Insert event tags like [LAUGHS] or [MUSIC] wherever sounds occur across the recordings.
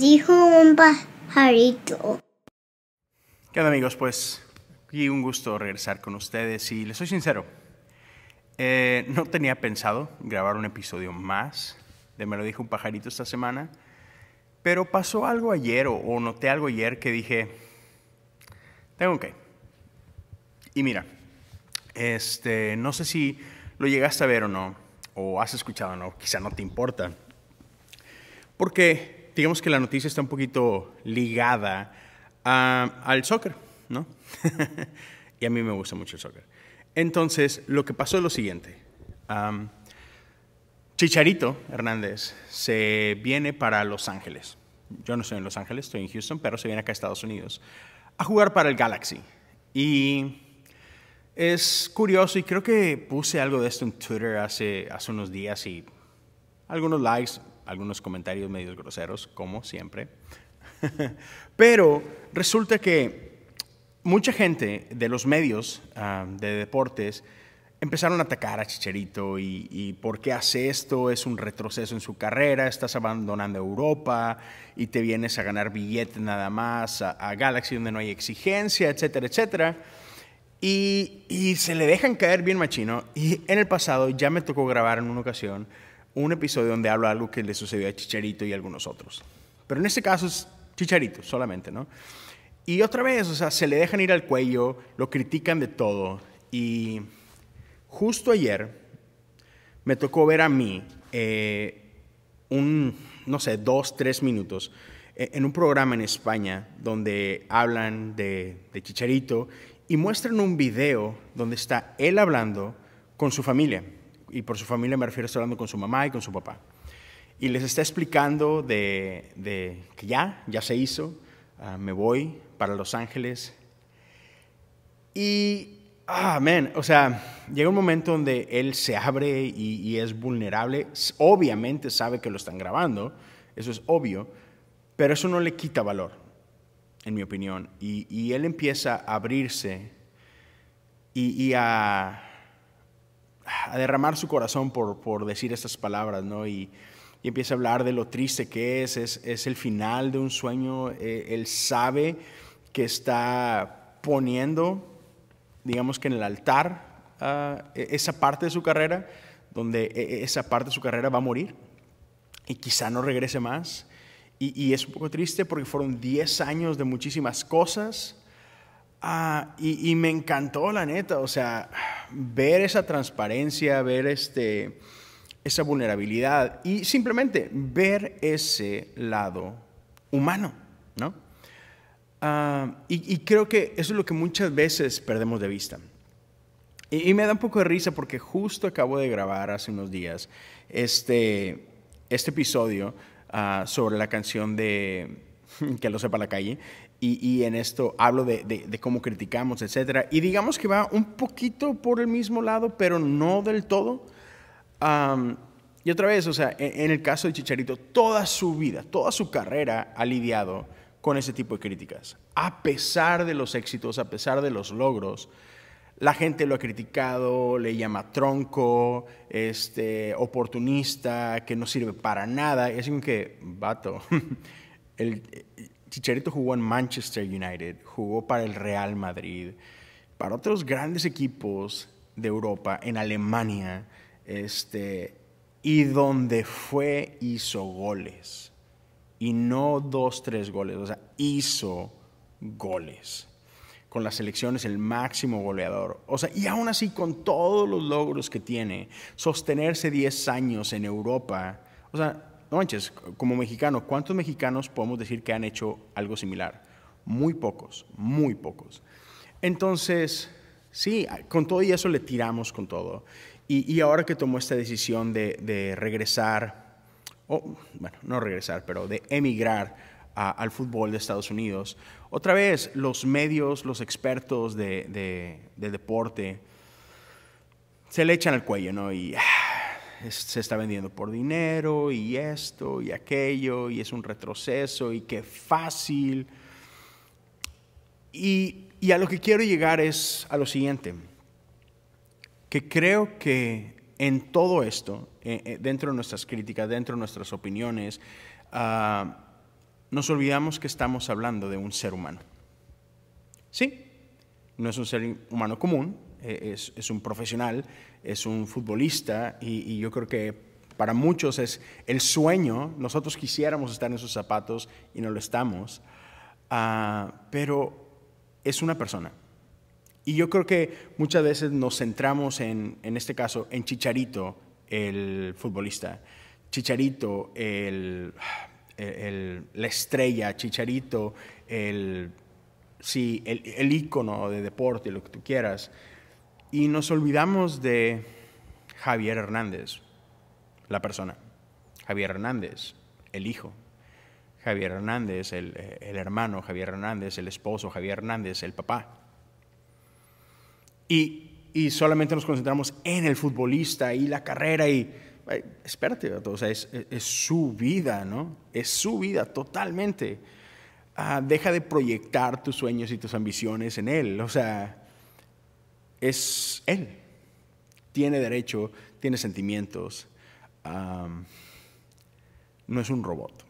dijo un pajarito. ¿Qué amigos? Pues y un gusto regresar con ustedes y les soy sincero, eh, no tenía pensado grabar un episodio más de Me lo dijo un pajarito esta semana, pero pasó algo ayer o, noté algo ayer que dije, tengo que. Y mira, este, no sé si lo llegaste a ver o no, o has escuchado o no, quizá no te importa, porque digamos que la noticia está un poquito ligada ah, al soccer, ¿no? [LAUGHS] y a mí me gusta mucho el soccer. Entonces, lo que pasó es lo siguiente. Chicharito Hernández se viene para Los Ángeles. Yo no estoy en Los Ángeles, estoy en Houston, pero se viene acá a Estados Unidos a jugar para el Galaxy. Y es curioso y creo que puse algo de esto en Twitter hace, hace unos días y algunos likes, algunos comentarios medios groseros, como siempre. [LAUGHS] Pero resulta que mucha gente de los medios ah, de deportes empezaron a atacar a Chicharito y, por qué hace esto, es un retroceso en su carrera, estás abandonando Europa y te vienes a ganar billete nada más a, Galaxy donde no hay exigencia, etcétera, etcétera. Y, y se le dejan caer bien machino. Y en el pasado ya me tocó grabar en una ocasión un episodio donde hablo algo que le sucedió a Chicharito y algunos otros. Pero en este caso es Chicharito solamente, ¿no? Y otra vez, o sea, se le dejan ir al cuello, lo critican de todo. Y justo ayer me tocó ver a mí eh, un, no sé, dos, tres minutos e, en un programa en España donde hablan de, de Chicharito y muestran un video donde está él hablando con su familia y por su familia me refiero, estar hablando con su mamá y con su papá. Y les está explicando de, que ya, ya se hizo, ah, me voy para Los Ángeles. Y, amén ah, o sea, llega un momento donde él se abre y, es vulnerable. Obviamente sabe que lo están grabando, eso es obvio, pero eso no le quita valor, en mi opinión. Y, él empieza a abrirse y, y a a derramar su corazón por, decir estas palabras, ¿no? Y, y, empieza a hablar de lo triste que es, es, el final de un sueño, eh, él sabe que está poniendo, digamos que en el altar, ah, e, esa parte de su carrera, donde e, e, esa parte de su carrera va a morir y quizá no regrese más. Y, y es un poco triste porque fueron 10 años de muchísimas cosas, Ah, y, me encantó, la neta, o sea, ver esa transparencia, ver este, esa vulnerabilidad y simplemente ver ese lado humano, ¿no? Ah, y, creo que eso es lo que muchas veces perdemos de vista. Y, me da un poco de risa porque justo acabo de grabar hace unos días este, este episodio ah, sobre la canción de [LAUGHS] Que lo sepa la calle. Y, y, en esto hablo de, de, cómo criticamos, etcétera. Y digamos que va un poquito por el mismo lado, pero no del todo. y otra vez, o sea, e, en, el caso de Chicharito, toda su vida, toda su carrera ha lidiado con ese tipo de críticas. A pesar de los éxitos, a pesar de los logros, la gente lo ha criticado, le llama tronco, este, oportunista, que no sirve para nada. es un que, vato, [LAUGHS] el, Chicharito jugó en Manchester United, jugó para el Real Madrid, para otros grandes equipos de Europa, en Alemania, este, y donde fue hizo goles. Y no dos, tres goles, o sea, hizo goles. Con las selección el máximo goleador. O sea, y aún así, con todos los logros que tiene, sostenerse 10 años en Europa, o sea, no manches, como mexicano, ¿cuántos mexicanos podemos decir que han hecho algo similar? Muy pocos, muy pocos. Entonces, sí, con todo y eso le tiramos con todo. Y, ahora que tomó esta decisión de, regresar, o bueno, no regresar, pero de emigrar al fútbol de Estados Unidos, otra vez los medios, los expertos de, de deporte, se le echan al cuello, ¿no? Y ah, se está vendiendo por dinero y esto y aquello y es un retroceso y qué fácil. Y, a lo que quiero llegar es a lo siguiente, que creo que en todo esto, eh, eh, dentro de nuestras críticas, dentro de nuestras opiniones, ah, nos olvidamos que estamos hablando de un ser humano. Sí, no es un ser humano común, eh, es, un profesional, es un futbolista y, yo creo que para muchos es el sueño, nosotros quisiéramos estar en sus zapatos y no lo estamos, ah, pero es una persona. Y yo creo que muchas veces nos centramos en, en este caso, en Chicharito, el futbolista, Chicharito, la estrella, Chicharito, el, sí, el, el ícono de deporte, lo que tú quieras y nos olvidamos de Javier Hernández, la persona. Javier Hernández, el hijo. Javier Hernández, el, eh, hermano Javier Hernández, el esposo Javier Hernández, el papá. Y, solamente nos concentramos en el futbolista y la carrera y... Espérate, es, su vida, ¿no? Es su vida totalmente. Ah, deja de proyectar tus sueños y tus ambiciones en él. O sea, es Él. Tiene derecho, tiene sentimientos. no es un robot.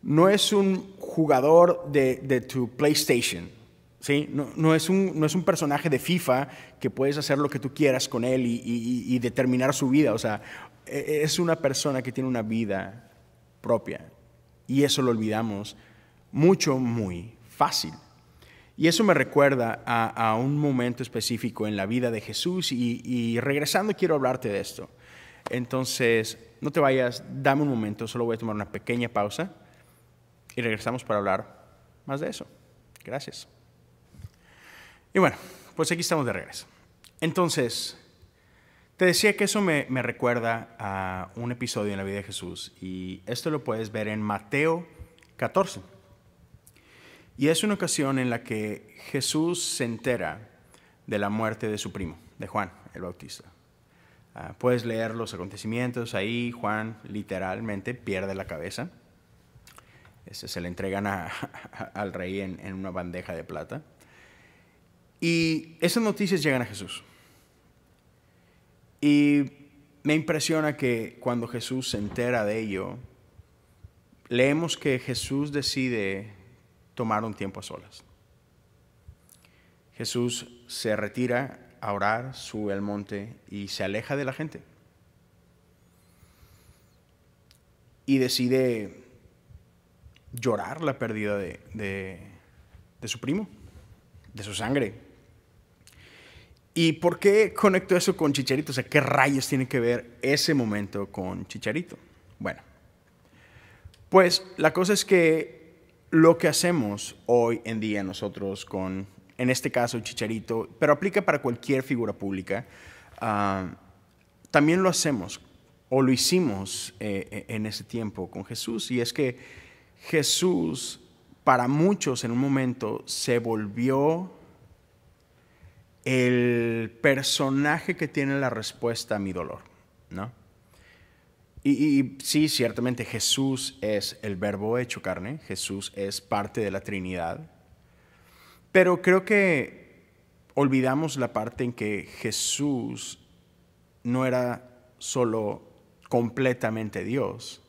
No, es, un jugador de, tu PlayStation. No, es un, personaje de FIFA que puedes hacer lo que tú quieras con él y, y determinar su vida. O sea, e, e, es una persona que tiene una vida propia. Y eso lo olvidamos mucho, muy fácil. Y eso me recuerda a, un momento específico en la vida de Jesús y, regresando quiero hablarte de esto. Entonces, no te vayas, dame un momento, solo voy a tomar una pequeña pausa y regresamos para hablar más de eso. Gracias. Y bueno, pues aquí estamos de regreso. Entonces, te decía que eso me, me recuerda a un episodio en la vida de Jesús y esto lo puedes ver en Mateo 14. Y es una ocasión en la que Jesús se entera de la muerte de su primo, de Juan el Bautista. Ah, puedes leer los acontecimientos ahí, Juan literalmente pierde la cabeza. Este, se le entregan [LAUGHS] al rey en una bandeja de plata. Y esas noticias llegan a Jesús. Y me impresiona que cuando Jesús se entera de ello, leemos que Jesús decide tomaron tiempo a solas. Jesús se retira a orar, sube al monte y se aleja de la gente. Y decide llorar la pérdida de, de su primo, de su sangre. ¿Y por qué conecto eso con Chicharito? O sea, ¿qué rayos tiene que ver ese momento con Chicharito? Bueno, pues la cosa es que lo que hacemos hoy en día nosotros con, en este caso, Chicharito, pero aplica para cualquier figura pública, ah, también lo hacemos o lo hicimos eh, e, en ese tiempo con Jesús. Y es que Jesús, para muchos en un momento, se volvió el personaje que tiene la respuesta a mi dolor, ¿no? Y, sí, ciertamente Jesús es el verbo hecho carne, Jesús es parte de la Trinidad, pero creo que olvidamos la parte en que Jesús no era solo completamente Dios,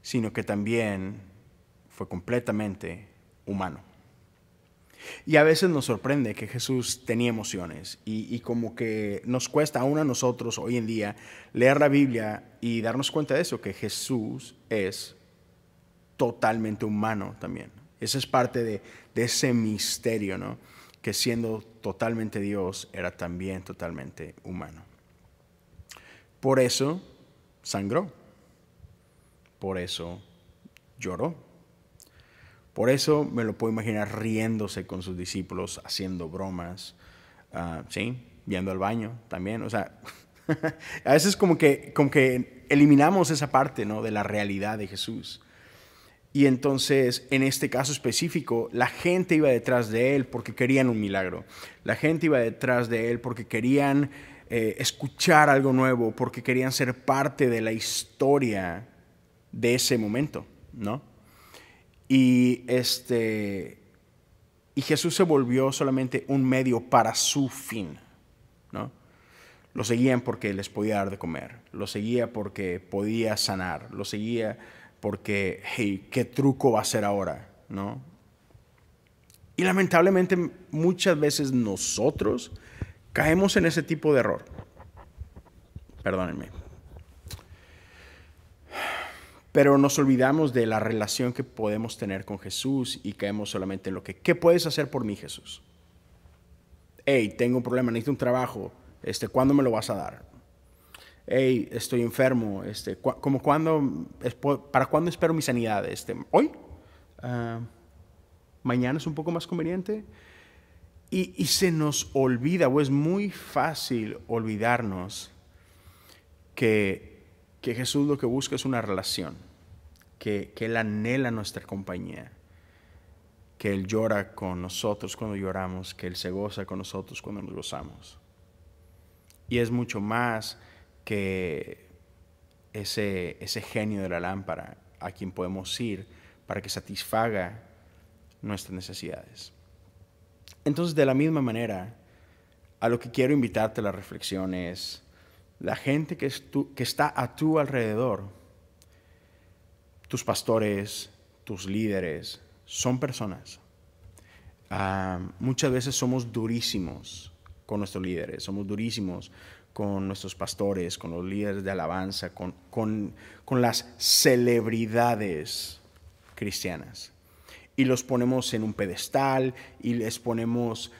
sino que también fue completamente humano. Y a veces nos sorprende que Jesús tenía emociones y, como que nos cuesta aún a nosotros hoy en día leer la Biblia y darnos cuenta de eso, que Jesús es totalmente humano también. Esa es parte de, de ese misterio, ¿no? Que siendo totalmente Dios era también totalmente humano. Por eso sangró. Por eso lloró por eso me lo puedo imaginar riéndose con sus discípulos, haciendo bromas, ah, ¿sí? Yendo al baño también, o sea, [LAUGHS] a veces como que, como que eliminamos esa parte, ¿no? De la realidad de Jesús. Y entonces, en este caso específico, la gente iba detrás de él porque querían un milagro. La gente iba detrás de él porque querían eh, escuchar algo nuevo, porque querían ser parte de la historia de ese momento, ¿no? Y este y Jesús se volvió solamente un medio para su fin, ¿no? Lo seguían porque les podía dar de comer, lo seguía porque podía sanar, lo seguía porque, hey, ¿qué truco va a ser ahora? ¿No? Y lamentablemente muchas veces nosotros caemos en ese tipo de error. Perdónenme pero nos olvidamos de la relación que podemos tener con Jesús y caemos solamente en lo que, ¿qué puedes hacer por mí, Jesús? Hey, tengo un problema, necesito un trabajo, este, ¿cuándo me lo vas a dar? Hey, estoy enfermo, este, como ¿para cuándo espero mi sanidad? Este, ¿Hoy? Ah, ¿Mañana es un poco más conveniente? y se nos olvida, o es muy fácil olvidarnos que que Jesús lo que busca es una relación, que, Él anhela nuestra compañía, que Él llora con nosotros cuando lloramos, que Él se goza con nosotros cuando nos gozamos. Y es mucho más que ese, ese genio de la lámpara a quien podemos ir para que satisfaga nuestras necesidades. Entonces, de la misma manera, a lo que quiero invitarte a la reflexión es, la gente que, está a tu alrededor, tus pastores, tus líderes, son personas. Ah, muchas veces somos durísimos con nuestros líderes, somos durísimos con nuestros pastores, con los líderes de alabanza, con, con las celebridades cristianas. Y los ponemos en un pedestal y les ponemos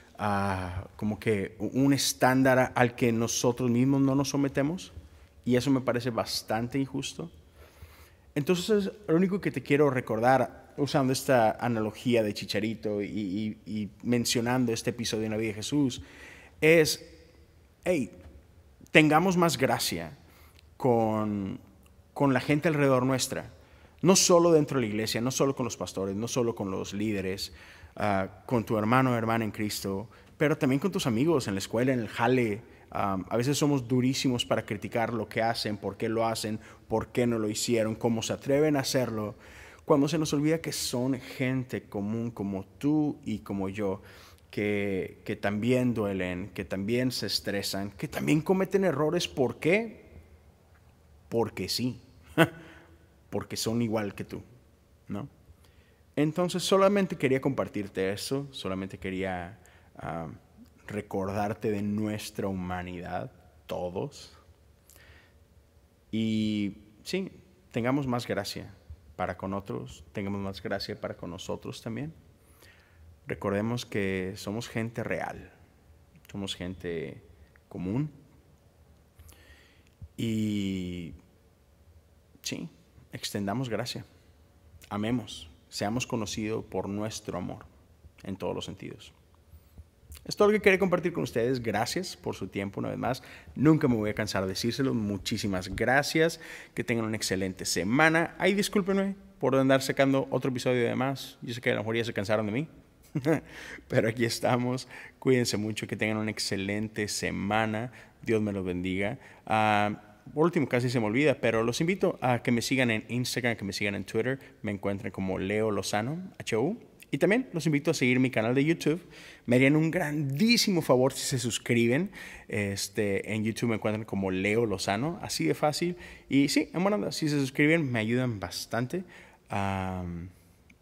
como que un estándar al que nosotros mismos no nos sometemos y eso me parece bastante injusto. Entonces, lo único que te quiero recordar usando esta analogía de Chicharito y, mencionando este episodio en la vida de Jesús es, hey, tengamos más gracia con, con la gente alrededor nuestra, no solo dentro de la iglesia, no solo con los pastores, no solo con los líderes, Ah, con tu hermano o hermana en Cristo, pero también con tus amigos en la escuela, en el jale. Ah, a veces somos durísimos para criticar lo que hacen, por qué lo hacen, por qué no lo hicieron, cómo se atreven a hacerlo, cuando se nos olvida que son gente común como tú y como yo. Que, que, también duelen, que también se estresan, que también cometen errores. ¿Por qué? Porque sí, [LAUGHS] porque son igual que tú, ¿no? Entonces solamente quería compartirte eso, solamente quería ah, recordarte de nuestra humanidad, todos. Y sí, tengamos más gracia para con otros, tengamos más gracia para con nosotros también. Recordemos que somos gente real, somos gente común. Y sí, extendamos gracia, amemos seamos conocidos por nuestro amor en todos los sentidos. Esto es lo que quería compartir con ustedes. Gracias por su tiempo una vez más. Nunca me voy a cansar de decírselo. Muchísimas gracias. Que tengan una excelente semana. Ay, discúlpenme por andar sacando otro episodio de más. Yo sé que a lo mejor ya se cansaron de mí. [LAUGHS] Pero aquí estamos. Cuídense mucho. Que tengan una excelente semana. Dios me los bendiga. Ah, por último, casi se me olvida, pero los invito a que me sigan en Instagram, que me sigan en Twitter. Me encuentren como Leo Lozano, HU. Y también los invito a seguir mi canal de YouTube. Me harían un grandísimo favor si se suscriben. Este, en YouTube me encuentran como Leo Lozano, así de fácil. Y sí, en buena onda, si se suscriben me ayudan bastante.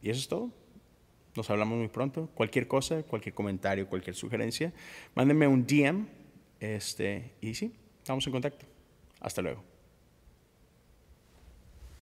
y eso es todo. Nos hablamos muy pronto. Cualquier cosa, cualquier comentario, cualquier sugerencia, mándenme un DM. Este, y sí, estamos en contacto. Hasta luego.